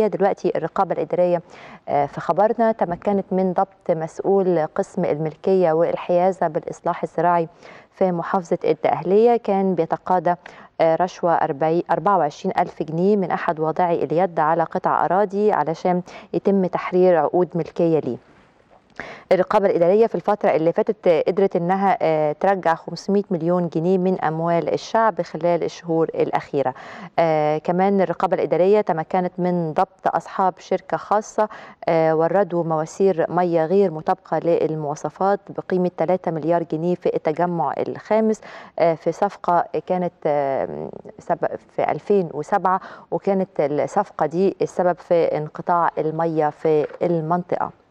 دلوقتي الرقابة الإدارية آه، في خبرنا تمكنت من ضبط مسؤول قسم الملكية والحيازة بالإصلاح الزراعي في محافظة الدقهلية كان بيتقاضى آه، رشوة 24 ألف جنيه من أحد واضعي اليد على قطع أراضي علشان يتم تحرير عقود ملكية ليه الرقابه الاداريه في الفتره اللي فاتت قدرت انها آه، ترجع 500 مليون جنيه من اموال الشعب خلال الشهور الاخيره آه، كمان الرقابه الاداريه تمكنت من ضبط اصحاب شركه خاصه آه، وردوا مواسير ميه غير مطابقه للمواصفات بقيمه 3 مليار جنيه في التجمع الخامس في صفقه كانت في 2007 وكانت الصفقه دي السبب في انقطاع الميه في المنطقه